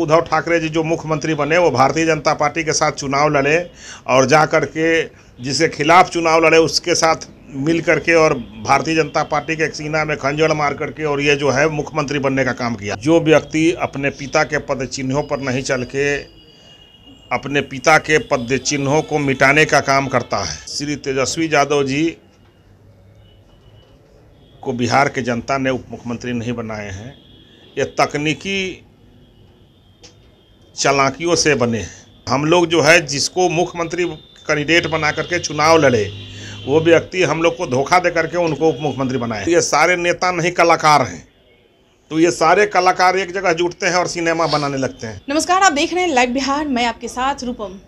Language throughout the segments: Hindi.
उद्धव ठाकरे जी जो मुख्यमंत्री बने वो भारतीय जनता पार्टी के साथ चुनाव लड़े और जा कर के जिसके खिलाफ चुनाव लड़े उसके साथ मिल करके और भारतीय जनता पार्टी के सीना में खंजड़ मार करके और ये जो है मुख्यमंत्री बनने का काम किया जो व्यक्ति अपने पिता के पद चिन्हों पर नहीं चल के अपने पिता के पद चिन्हों को मिटाने का काम करता है श्री तेजस्वी यादव जी को बिहार के जनता ने उप मुख्यमंत्री नहीं बनाए हैं ये तकनीकी चालाकियों से बने हैं हम लोग जो है जिसको मुख्यमंत्री कैंडिडेट बना करके चुनाव लड़े वो व्यक्ति हम लोग को धोखा दे करके उनको उप मुख्यमंत्री बनाए ये सारे नेता नहीं कलाकार हैं तो ये सारे कलाकार एक जगह जुटते हैं और सिनेमा बनाने लगते हैं नमस्कार आप देख रहे हैं लाइव बिहार मैं आपके साथ रूपम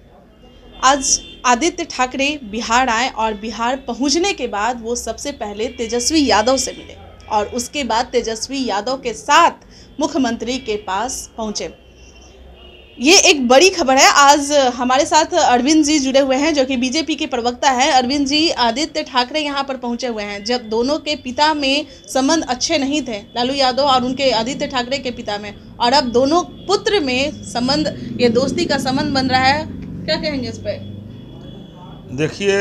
आज आदित्य ठाकरे बिहार आए और बिहार पहुंचने के बाद वो सबसे पहले तेजस्वी यादव से मिले और उसके बाद तेजस्वी यादव के साथ मुख्यमंत्री के पास पहुंचे ये एक बड़ी खबर है आज हमारे साथ अरविंद जी जुड़े हुए हैं जो कि बीजेपी के प्रवक्ता हैं अरविंद जी आदित्य ठाकरे यहाँ पर पहुंचे हुए हैं जब दोनों के पिता में संबंध अच्छे नहीं थे लालू यादव और उनके आदित्य ठाकरे के पिता में और अब दोनों पुत्र में संबंध ये दोस्ती का संबंध बन रहा है क्या कहेंगे इस पर देखिए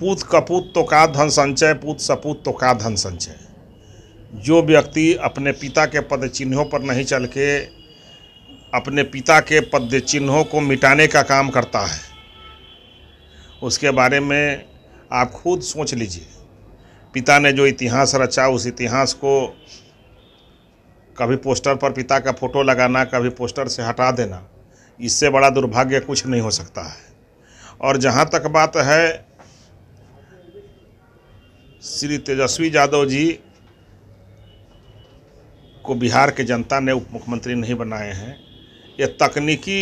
पूत कपूत तो का धन संचय पूत सपूत तो का धन संचय जो व्यक्ति अपने पिता के पद चिन्हों पर नहीं चल के अपने पिता के पद चिन्हों को मिटाने का काम करता है उसके बारे में आप खुद सोच लीजिए पिता ने जो इतिहास रचा उस इतिहास को कभी पोस्टर पर पिता का फोटो लगाना कभी पोस्टर से हटा देना इससे बड़ा दुर्भाग्य कुछ नहीं हो सकता है और जहाँ तक बात है श्री तेजस्वी यादव जी को बिहार के जनता ने उप मुख्यमंत्री नहीं बनाए हैं ये तकनीकी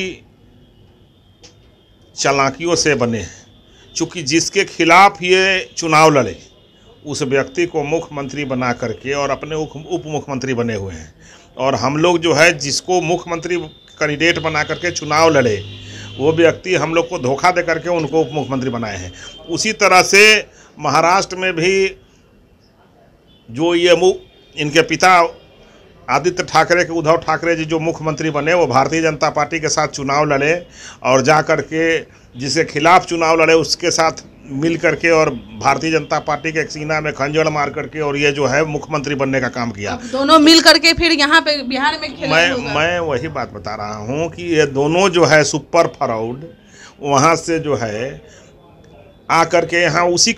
चालाकियों से बने हैं चूँकि जिसके खिलाफ ये चुनाव लड़े उस व्यक्ति को मुख्यमंत्री बना करके और अपने उप मुख्यमंत्री बने हुए हैं और हम लोग जो है जिसको मुख्यमंत्री कैंडिडेट बना करके चुनाव लड़े वो व्यक्ति हम लोग को धोखा दे करके उनको उप मुख्यमंत्री बनाए हैं उसी तरह से महाराष्ट्र में भी जो ये इनके पिता आदित्य ठाकरे के उद्धव ठाकरे जी जो मुख्यमंत्री बने वो भारतीय जनता पार्टी के साथ चुनाव लड़े और जा कर के जिसके खिलाफ चुनाव लड़े उसके साथ मिल करके और भारतीय जनता पार्टी के सीना में खंजड़ मार करके और ये जो है मुख्यमंत्री बनने का काम किया दोनों मिल करके फिर यहाँ पे बिहार में मैं मैं वही बात बता रहा हूँ कि ये दोनों जो है सुपर फ्रॉड वहाँ से जो है आकर के यहाँ उसी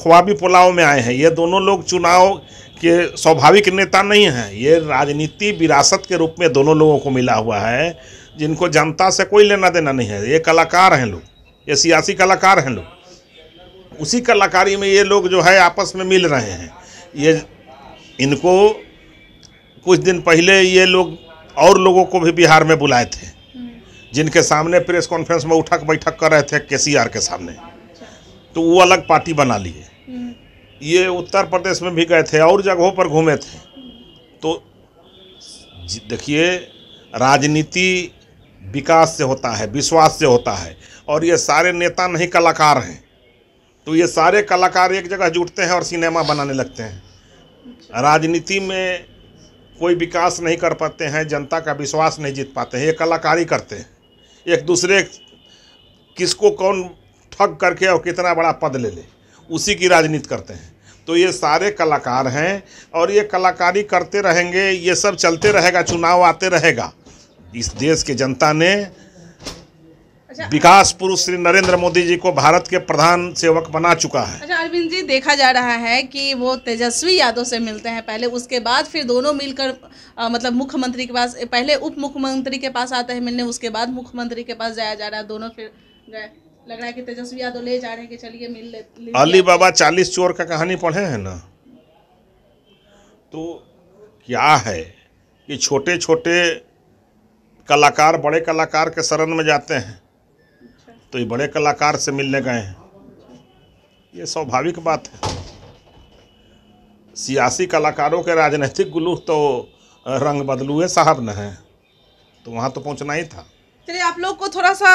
ख्वाबी पुलाव में आए हैं ये दोनों लोग चुनाव के स्वाभाविक नेता नहीं हैं ये राजनीति विरासत के रूप में दोनों लोगों को मिला हुआ है जिनको जनता से कोई लेना देना नहीं है ये कलाकार हैं लोग ये सियासी कलाकार हैं लोग उसी कलाकारी में ये लोग जो है आपस में मिल रहे हैं ये इनको कुछ दिन पहले ये लोग और लोगों को भी बिहार में बुलाए थे जिनके सामने प्रेस कॉन्फ्रेंस में उठक बैठक कर रहे थे केसीआर के सामने तो वो अलग पार्टी बना लिए ये उत्तर प्रदेश में भी गए थे और जगहों पर घूमे थे तो देखिए राजनीति विकास से होता है विश्वास से होता है और ये सारे नेता नहीं कलाकार हैं तो ये सारे कलाकार एक जगह जुटते हैं और सिनेमा बनाने लगते हैं राजनीति में कोई विकास नहीं कर पाते हैं जनता का विश्वास नहीं जीत पाते हैं ये कलाकारी करते हैं एक दूसरे किसको कौन ठग करके और कितना बड़ा पद ले ले उसी की राजनीति करते हैं तो ये सारे कलाकार हैं और ये कलाकारी करते रहेंगे ये सब चलते रहेगा चुनाव आते रहेगा इस देश के जनता ने अच्छा। विकास पुरुष श्री नरेंद्र मोदी जी को भारत के प्रधान सेवक बना चुका है अच्छा अरविंद जी देखा जा रहा है कि वो तेजस्वी यादव से मिलते हैं पहले उसके बाद फिर दोनों मिलकर आ, मतलब मुख्यमंत्री के पास पहले उप मुख्यमंत्री के पास आते हैं मिलने उसके बाद मुख्यमंत्री के पास जाया जा रहा है दोनों फिर गए लग रहा है कि तेजस्वी यादव ले जा रहे हैं कि चलिए मिल ले अली बाबा चालीस चोर का कहानी पढ़े हैं ना तो क्या है कि छोटे छोटे कलाकार बड़े कलाकार के शरण में जाते हैं तो ये बड़े कलाकार से मिलने गए हैं ये स्वाभाविक बात है सियासी कलाकारों के राजनीतिक गुलूह तो रंग बदलुए साहब न हैं तो वहाँ तो पहुँचना ही था चलिए आप लोग को थोड़ा सा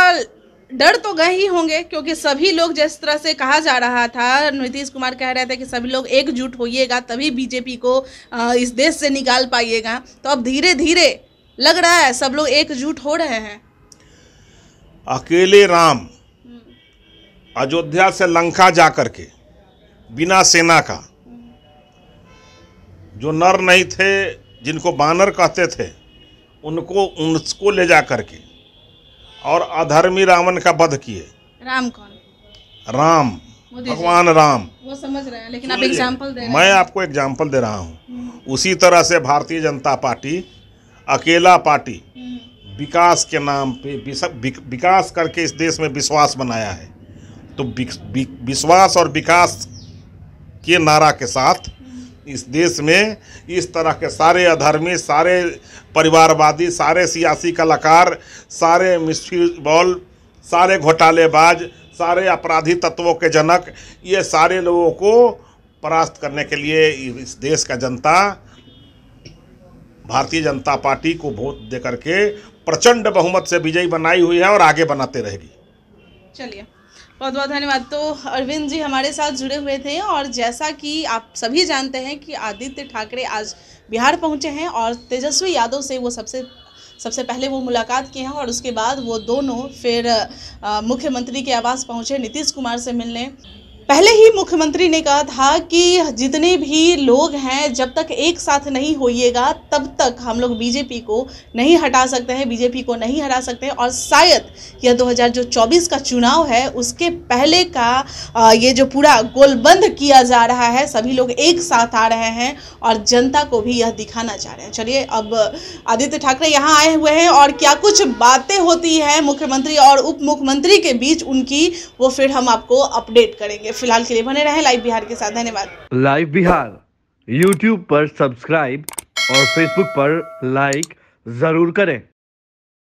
डर तो गए ही होंगे क्योंकि सभी लोग जिस तरह से कहा जा रहा था नीतीश कुमार कह रहे थे कि सभी लोग एकजुट होइएगा तभी बीजेपी को इस देश से निकाल पाइएगा तो अब धीरे धीरे लग रहा है सब लोग एकजुट हो रहे हैं अकेले राम अयोध्या से लंका जा करके बिना सेना का जो नर नहीं थे जिनको बानर कहते थे उनको उनको ले जा करके और अधर्मी रावण का वध किए राम कौन राम भगवान राम वो समझ रहे हैं लेकिन आप एग्जांपल दे मैं आपको एग्जाम्पल दे रहा हूँ उसी तरह से भारतीय जनता पार्टी अकेला पार्टी हम्म। विकास के नाम पे विकास करके इस देश में विश्वास बनाया है तो विश्वास और विकास के नारा के साथ इस देश में इस तरह के सारे अधर्मी सारे परिवारवादी सारे सियासी कलाकार सारे मिसफीबॉल सारे घोटालेबाज सारे अपराधी तत्वों के जनक ये सारे लोगों को परास्त करने के लिए इस देश का जनता भारतीय जनता पार्टी को वोट दे करके प्रचंड बहुमत से विजयी बनाई हुई है और आगे बनाते रहेगी चलिए बहुत बहुत धन्यवाद तो अरविंद जी हमारे साथ जुड़े हुए थे और जैसा कि आप सभी जानते हैं कि आदित्य ठाकरे आज बिहार पहुंचे हैं और तेजस्वी यादव से वो सबसे सबसे पहले वो मुलाकात किए हैं और उसके बाद वो दोनों फिर मुख्यमंत्री के आवास पहुंचे नीतीश कुमार से मिलने पहले ही मुख्यमंत्री ने कहा था कि जितने भी लोग हैं जब तक एक साथ नहीं होइएगा तब तक हम लोग बीजेपी को नहीं हटा सकते हैं बीजेपी को नहीं हटा सकते और शायद यह 2024 का चुनाव है उसके पहले का ये जो पूरा गोलबंद किया जा रहा है सभी लोग एक साथ आ रहे हैं और जनता को भी यह दिखाना चाह रहे हैं चलिए अब आदित्य ठाकरे यहाँ आए हुए हैं और क्या कुछ बातें होती हैं मुख्यमंत्री और उप मुख्यमंत्री के बीच उनकी वो फिर हम आपको अपडेट करेंगे फिलहाल के लिए बने रहे लाइव बिहार के साथ धन्यवाद लाइव बिहार यूट्यूब पर सब्सक्राइब और फेसबुक पर लाइक जरूर करें